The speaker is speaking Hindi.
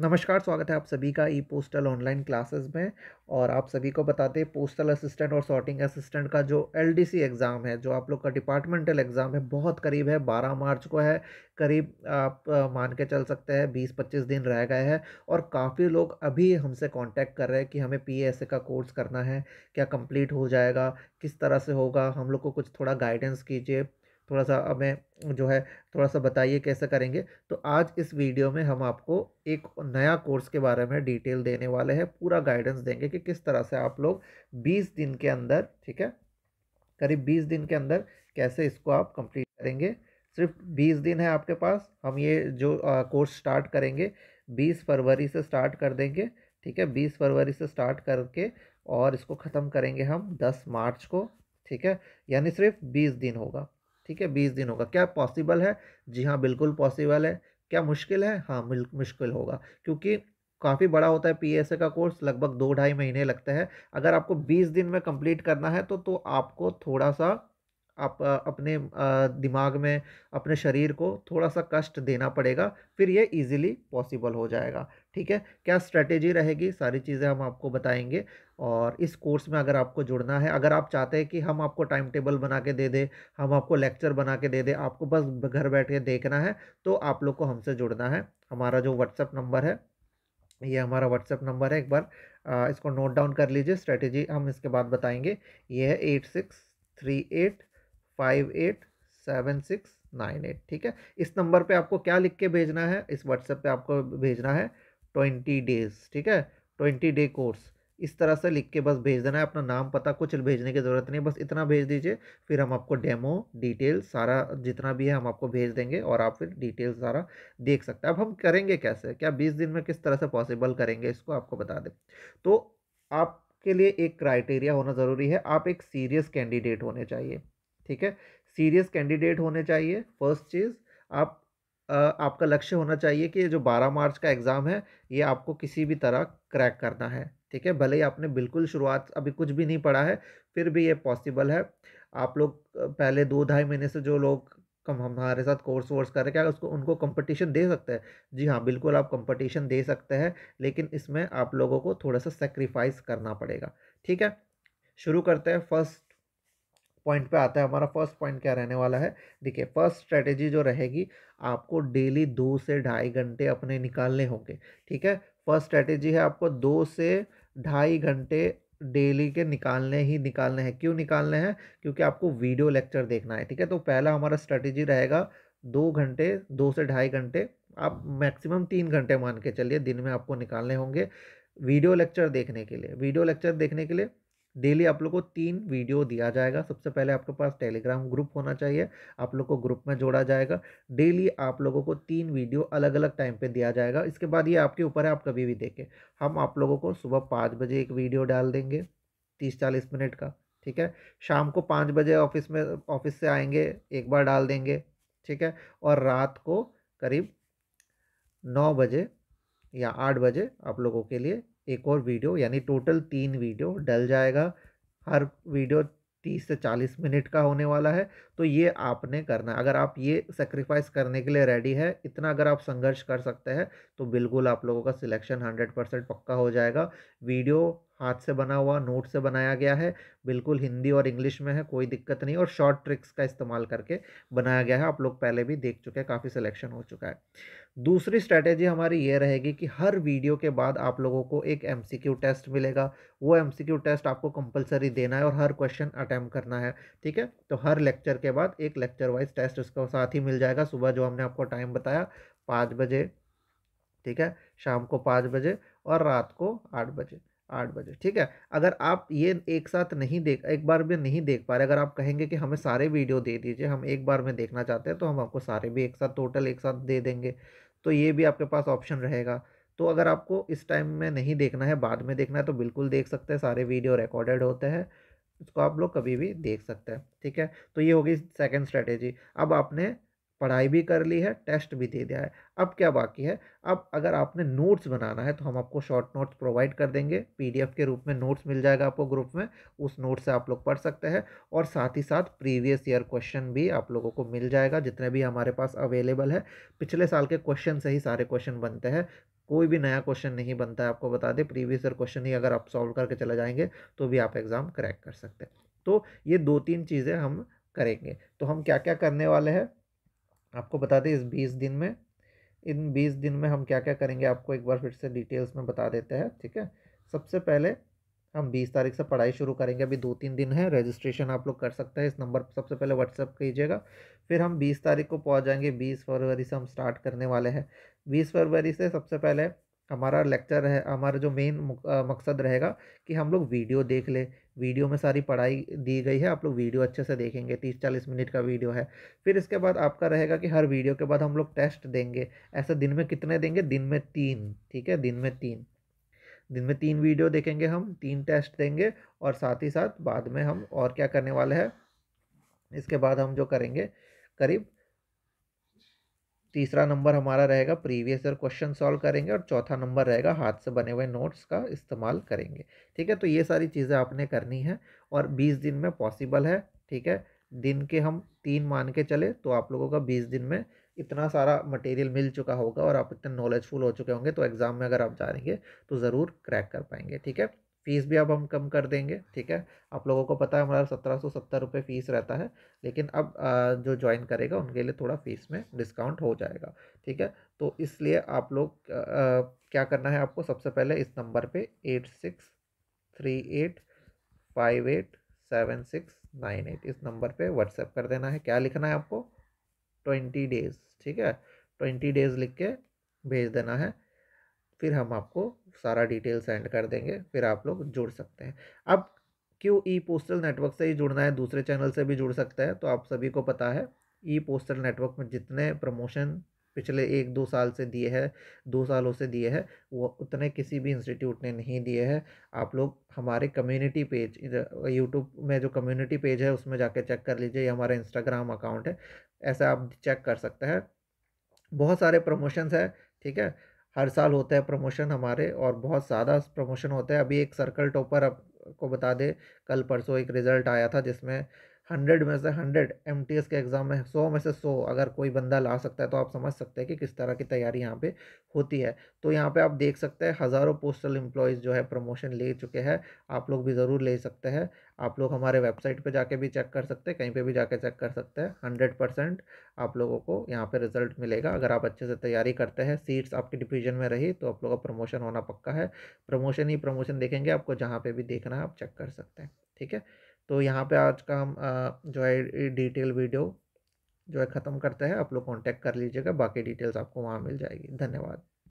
नमस्कार स्वागत है आप सभी का ई पोस्टल ऑनलाइन क्लासेस में और आप सभी को बताते हैं पोस्टल असिस्टेंट और सॉर्टिंग असिस्टेंट का जो एलडीसी एग्ज़ाम है जो आप लोग का डिपार्टमेंटल एग्ज़ाम है बहुत करीब है बारह मार्च को है करीब आप मान के चल सकते हैं बीस पच्चीस दिन रह गए हैं और काफ़ी लोग अभी हमसे कांटेक्ट कर रहे हैं कि हमें पी का कोर्स करना है क्या कम्प्लीट हो जाएगा किस तरह से होगा हम लोग को कुछ थोड़ा गाइडेंस कीजिए थोड़ा सा हमें जो है थोड़ा सा बताइए कैसे करेंगे तो आज इस वीडियो में हम आपको एक नया कोर्स के बारे में डिटेल देने वाले हैं पूरा गाइडेंस देंगे कि किस तरह से आप लोग 20 दिन के अंदर ठीक है करीब 20 दिन के अंदर कैसे इसको आप कंप्लीट करेंगे सिर्फ 20 दिन है आपके पास हम ये जो आ, कोर्स स्टार्ट करेंगे बीस फरवरी से स्टार्ट कर देंगे ठीक है बीस फरवरी से स्टार्ट करके और इसको ख़त्म करेंगे हम दस मार्च को ठीक है यानी सिर्फ बीस दिन होगा ठीक है बीस दिन होगा क्या पॉसिबल है जी हाँ बिल्कुल पॉसिबल है क्या मुश्किल है हाँ मुश्किल होगा क्योंकि काफ़ी बड़ा होता है पीएसए का कोर्स लगभग दो ढाई महीने लगते हैं अगर आपको बीस दिन में कंप्लीट करना है तो तो आपको थोड़ा सा आप अपने दिमाग में अपने शरीर को थोड़ा सा कष्ट देना पड़ेगा फिर ये इजीली पॉसिबल हो जाएगा ठीक है क्या स्ट्रेटेजी रहेगी सारी चीज़ें हम आपको बताएंगे और इस कोर्स में अगर आपको जुड़ना है अगर आप चाहते हैं कि हम आपको टाइम टेबल बना के दे दें हम आपको लेक्चर बना के दे दें आपको बस घर बैठ के देखना है तो आप लोग को हमसे जुड़ना है हमारा जो व्हाट्सअप नंबर है ये हमारा व्हाट्सअप नंबर है एक बार इसको नोट डाउन कर लीजिए स्ट्रेटेजी हम इसके बाद बताएंगे ये है eight six three eight five eight seven six nine eight ठीक है इस नंबर पे आपको क्या लिख के भेजना है इस व्हाट्सएप पे आपको भेजना है ट्वेंटी डेज ठीक है ट्वेंटी डे कोर्स इस तरह से लिख के बस भेज देना है अपना नाम पता कुछ भेजने की ज़रूरत नहीं बस इतना भेज दीजिए फिर हम आपको डेमो डिटेल सारा जितना भी है हम आपको भेज देंगे और आप फिर डिटेल सारा देख सकते हैं अब हम करेंगे कैसे क्या बीस दिन में किस तरह से पॉसिबल करेंगे इसको आपको बता दें तो आपके लिए एक क्राइटेरिया होना ज़रूरी है आप एक सीरियस कैंडिडेट होने चाहिए ठीक है सीरियस कैंडिडेट होने चाहिए फर्स्ट चीज़ आप आपका लक्ष्य होना चाहिए कि जो 12 मार्च का एग्ज़ाम है ये आपको किसी भी तरह क्रैक करना है ठीक है भले ही आपने बिल्कुल शुरुआत अभी कुछ भी नहीं पढ़ा है फिर भी ये पॉसिबल है आप लोग पहले दो ढाई महीने से जो लोग कम हमारे साथ कोर्स वोर्स कर रहे क्या उसको उनको कंपटीशन दे सकते हैं जी हाँ बिल्कुल आप कंपटीशन दे सकते हैं लेकिन इसमें आप लोगों को थोड़ा सा सेक्रीफाइस करना पड़ेगा ठीक है शुरू करते हैं फर्स्ट पॉइंट पे आता है हमारा फर्स्ट पॉइंट क्या रहने वाला है देखिए फर्स्ट स्ट्रेटेजी जो रहेगी आपको डेली दो से ढाई घंटे अपने निकालने होंगे ठीक है फर्स्ट स्ट्रेटेजी है आपको दो से ढाई घंटे डेली के निकालने ही निकालने हैं क्यों निकालने हैं क्योंकि आपको वीडियो लेक्चर देखना है ठीक है तो पहला हमारा स्ट्रेटेजी रहेगा दो घंटे दो से ढाई घंटे आप मैक्सिमम तीन घंटे मान के चलिए दिन में आपको निकालने होंगे वीडियो लेक्चर देखने के लिए वीडियो लेक्चर देखने के लिए डेली आप लोग को तीन वीडियो दिया जाएगा सबसे पहले आपके पास टेलीग्राम ग्रुप होना चाहिए आप लोग को ग्रुप में जोड़ा जाएगा डेली आप लोगों को तीन वीडियो अलग अलग टाइम पे दिया जाएगा इसके बाद ये आपके ऊपर है आप कभी भी देखें हम आप लोगों को सुबह पाँच बजे एक वीडियो डाल देंगे तीस चालीस मिनट का ठीक है शाम को पाँच बजे ऑफिस में ऑफिस से आएंगे एक बार डाल देंगे ठीक है और रात को करीब नौ बजे या आठ बजे आप लोगों के लिए एक और वीडियो यानी टोटल तीन वीडियो डल जाएगा हर वीडियो तीस से चालीस मिनट का होने वाला है तो ये आपने करना है अगर आप ये सेक्रीफाइस करने के लिए रेडी है इतना अगर आप संघर्ष कर सकते हैं तो बिल्कुल आप लोगों का सिलेक्शन हंड्रेड परसेंट पक्का हो जाएगा वीडियो हाथ से बना हुआ नोट से बनाया गया है बिल्कुल हिंदी और इंग्लिश में है कोई दिक्कत नहीं और शॉर्ट ट्रिक्स का इस्तेमाल करके बनाया गया है आप लोग पहले भी देख चुके हैं काफ़ी सिलेक्शन हो चुका है दूसरी स्ट्रैटेजी हमारी ये रहेगी कि हर वीडियो के बाद आप लोगों को एक एम टेस्ट मिलेगा वो एम टेस्ट आपको कंपलसरी देना है और हर क्वेश्चन अटैम्प्ट करना है ठीक है तो हर लेक्चर के बाद एक लेक्चर वाइज टेस्ट उसका साथ ही मिल जाएगा सुबह जो हमने आपको टाइम बताया पाँच बजे ठीक है शाम को पाँच बजे और रात को आठ बजे आठ बजे ठीक है अगर आप ये एक साथ नहीं देख एक बार में नहीं देख पा रहे अगर आप कहेंगे कि हमें सारे वीडियो दे दीजिए हम एक बार में देखना चाहते हैं तो हम आपको सारे भी एक साथ टोटल एक साथ दे देंगे तो ये भी आपके पास ऑप्शन रहेगा तो अगर आपको इस टाइम में नहीं देखना है बाद में देखना है तो बिल्कुल देख सकते हैं सारे वीडियो रिकॉर्डेड होते हैं इसको आप लोग कभी भी देख सकते हैं ठीक है तो ये होगी सेकंड स्ट्रेटेजी अब आपने पढ़ाई भी कर ली है टेस्ट भी दे दिया है अब क्या बाकी है अब अगर आपने नोट्स बनाना है तो हम आपको शॉर्ट नोट्स प्रोवाइड कर देंगे पीडीएफ के रूप में नोट्स मिल जाएगा आपको ग्रुप में उस नोट से आप लोग पढ़ सकते हैं और साथ ही साथ प्रीवियस ईयर क्वेश्चन भी आप लोगों को मिल जाएगा जितने भी हमारे पास अवेलेबल है पिछले साल के क्वेश्चन से ही सारे क्वेश्चन बनते हैं कोई भी नया क्वेश्चन नहीं बनता है आपको बता दें प्रीवियस ईयर क्वेश्चन ही अगर आप सॉल्व करके चले जाएंगे तो भी आप एग्ज़ाम क्रैक कर सकते हैं तो ये दो तीन चीज़ें हम करेंगे तो हम क्या क्या करने वाले हैं आपको बता दें इस बीस दिन में इन बीस दिन में हम क्या क्या करेंगे आपको एक बार फिर से डिटेल्स में बता देते हैं ठीक है सबसे पहले हम बीस तारीख से पढ़ाई शुरू करेंगे अभी दो तीन दिन है रजिस्ट्रेशन आप लोग कर सकते हैं इस नंबर पर सबसे पहले व्हाट्सअप कीजिएगा फिर हम बीस तारीख को पहुंच जाएंगे बीस फरवरी से हम स्टार्ट करने वाले हैं बीस फरवरी से सबसे पहले हमारा लेक्चर है हमारा जो मेन मकसद रहेगा कि हम लोग वीडियो देख ले वीडियो में सारी पढ़ाई दी गई है आप लोग वीडियो अच्छे से देखेंगे तीस चालीस मिनट का वीडियो है फिर इसके बाद आपका रहेगा कि हर वीडियो के बाद हम लोग टेस्ट देंगे ऐसे दिन में कितने देंगे दिन में तीन ठीक है दिन में तीन दिन में तीन वीडियो देखेंगे हम तीन टेस्ट देंगे और साथ ही साथ बाद में हम और क्या करने वाले हैं इसके बाद हम जो करेंगे करीब तीसरा नंबर हमारा रहेगा प्रीवियस ईयर क्वेश्चन सॉल्व करेंगे और चौथा नंबर रहेगा हाथ से बने हुए नोट्स का इस्तेमाल करेंगे ठीक है तो ये सारी चीज़ें आपने करनी है और बीस दिन में पॉसिबल है ठीक है दिन के हम तीन मान के चले तो आप लोगों का बीस दिन में इतना सारा मटेरियल मिल चुका होगा और आप इतने नॉलेजफुल हो चुके होंगे तो एग्ज़ाम में अगर आप जा रहे तो ज़रूर क्रैक कर पाएंगे ठीक है फ़ीस भी अब हम कम कर देंगे ठीक है आप लोगों को पता है हमारा सत्रह सौ सत्तर रुपये फ़ीस रहता है लेकिन अब जो ज्वाइन करेगा उनके लिए थोड़ा फ़ीस में डिस्काउंट हो जाएगा ठीक है तो इसलिए आप लोग क्या करना है आपको सबसे पहले इस नंबर पे eight six three eight five eight seven six nine eight इस नंबर पे व्हाट्सएप कर देना है क्या लिखना है आपको ट्वेंटी डेज़ ठीक है ट्वेंटी डेज़ लिख के भेज देना है फिर हम आपको सारा डिटेल सेंड कर देंगे फिर आप लोग जुड़ सकते हैं अब क्यों ई पोस्टल नेटवर्क से ही जुड़ना है दूसरे चैनल से भी जुड़ सकता है तो आप सभी को पता है ई पोस्टल नेटवर्क में जितने प्रमोशन पिछले एक दो साल से दिए हैं दो सालों से दिए हैं वो उतने किसी भी इंस्टीट्यूट ने नहीं दिए हैं आप लोग हमारे कम्युनिटी पेज यूट्यूब में जो कम्युनिटी पेज है उसमें जाके चेक कर लीजिए ये हमारा इंस्टाग्राम अकाउंट है ऐसा आप चेक कर सकते हैं बहुत सारे प्रमोशंस है ठीक है हर साल होता है प्रमोशन हमारे और बहुत ज़्यादा प्रमोशन होता है अभी एक सर्कल टॉपर आपको बता दे कल परसों एक रिज़ल्ट आया था जिसमें हंड्रेड में से हंड्रेड एम के एग्ज़ाम में सौ में से सौ अगर कोई बंदा ला सकता है तो आप समझ सकते हैं कि किस तरह की तैयारी यहाँ पे होती है तो यहाँ पे आप देख सकते हैं हज़ारों पोस्टल एम्प्लॉयज़ जो है प्रमोशन ले चुके हैं आप लोग भी ज़रूर ले सकते हैं आप लोग हमारे वेबसाइट पे जाके भी चेक कर सकते हैं कहीं पे भी जाके चेक कर सकते हैं हंड्रेड परसेंट आप लोगों को यहाँ पर रिजल्ट मिलेगा अगर आप अच्छे से तैयारी करते हैं सीट्स आपकी डिविजन में रही तो आप लोगों का प्रमोशन होना पक्का है प्रमोशन ही प्रमोशन देखेंगे आपको जहाँ पर भी देखना है आप चेक कर सकते हैं ठीक है तो यहाँ पे आज का हम जो है डिटेल वीडियो जो है ख़त्म करते हैं आप लोग कांटेक्ट कर लीजिएगा बाकी डिटेल्स आपको वहाँ मिल जाएगी धन्यवाद